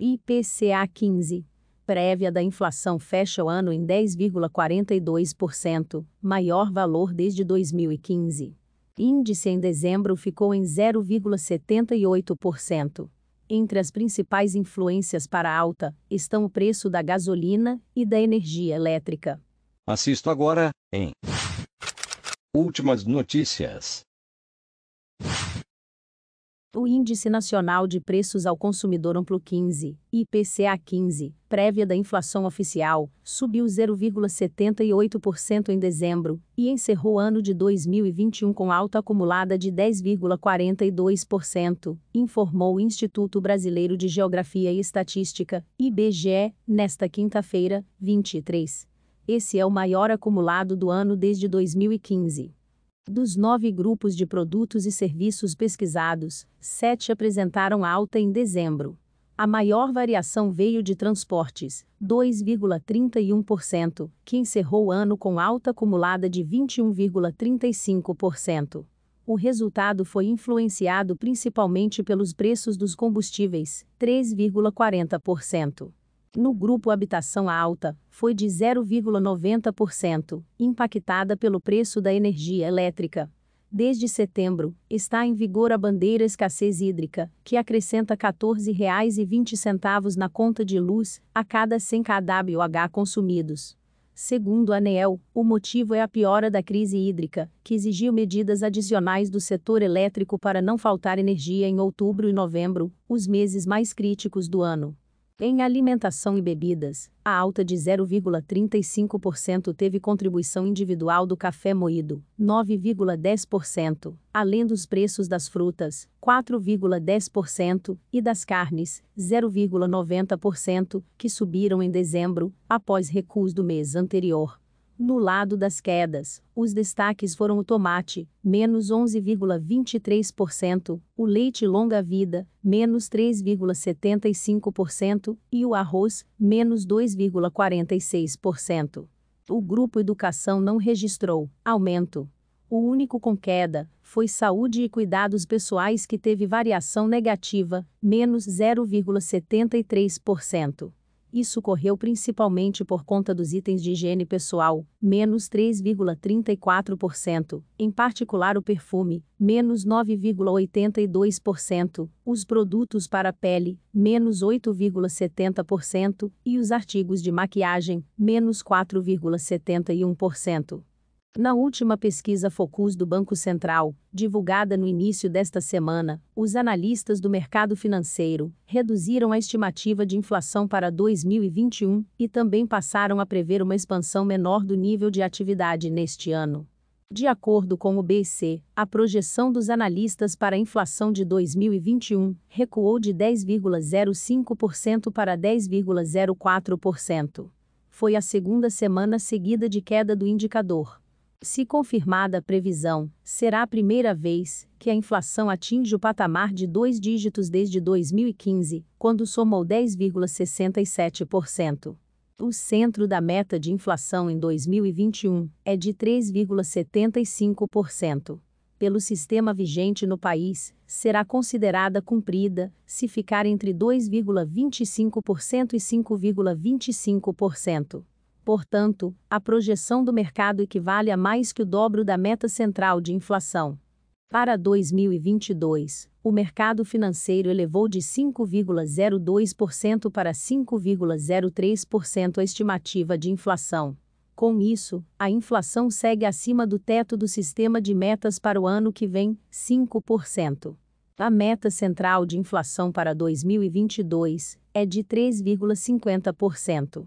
IPCA 15. Prévia da inflação fecha o ano em 10,42%, maior valor desde 2015. Índice em dezembro ficou em 0,78%. Entre as principais influências para alta estão o preço da gasolina e da energia elétrica. Assisto agora em Últimas notícias. O Índice Nacional de Preços ao Consumidor Amplo 15, IPCA 15, prévia da inflação oficial, subiu 0,78% em dezembro e encerrou o ano de 2021 com alta acumulada de 10,42%, informou o Instituto Brasileiro de Geografia e Estatística, IBGE, nesta quinta-feira, 23. Esse é o maior acumulado do ano desde 2015. Dos nove grupos de produtos e serviços pesquisados, sete apresentaram alta em dezembro. A maior variação veio de transportes, 2,31%, que encerrou o ano com alta acumulada de 21,35%. O resultado foi influenciado principalmente pelos preços dos combustíveis, 3,40% no grupo Habitação Alta, foi de 0,90%, impactada pelo preço da energia elétrica. Desde setembro, está em vigor a bandeira escassez hídrica, que acrescenta R$ 14,20 na conta de luz a cada 100 kWh consumidos. Segundo a ANEEL, o motivo é a piora da crise hídrica, que exigiu medidas adicionais do setor elétrico para não faltar energia em outubro e novembro, os meses mais críticos do ano. Em alimentação e bebidas, a alta de 0,35% teve contribuição individual do café moído, 9,10%, além dos preços das frutas, 4,10%, e das carnes, 0,90%, que subiram em dezembro, após recuos do mês anterior. No lado das quedas, os destaques foram o tomate, menos 11,23%, o leite longa-vida, menos 3,75% e o arroz, menos 2,46%. O grupo Educação não registrou aumento. O único com queda foi Saúde e Cuidados Pessoais, que teve variação negativa, menos 0,73%. Isso ocorreu principalmente por conta dos itens de higiene pessoal, menos 3,34%, em particular o perfume, menos 9,82%, os produtos para pele, menos 8,70% e os artigos de maquiagem, menos 4,71%. Na última pesquisa Focus do Banco Central, divulgada no início desta semana, os analistas do mercado financeiro reduziram a estimativa de inflação para 2021 e também passaram a prever uma expansão menor do nível de atividade neste ano. De acordo com o BC, a projeção dos analistas para a inflação de 2021 recuou de 10,05% para 10,04%. Foi a segunda semana seguida de queda do indicador se confirmada a previsão, será a primeira vez que a inflação atinge o patamar de dois dígitos desde 2015, quando somou 10,67%. O centro da meta de inflação em 2021 é de 3,75%. Pelo sistema vigente no país, será considerada cumprida se ficar entre 2,25% e 5,25%. Portanto, a projeção do mercado equivale a mais que o dobro da meta central de inflação. Para 2022, o mercado financeiro elevou de 5,02% para 5,03% a estimativa de inflação. Com isso, a inflação segue acima do teto do sistema de metas para o ano que vem, 5%. A meta central de inflação para 2022 é de 3,50%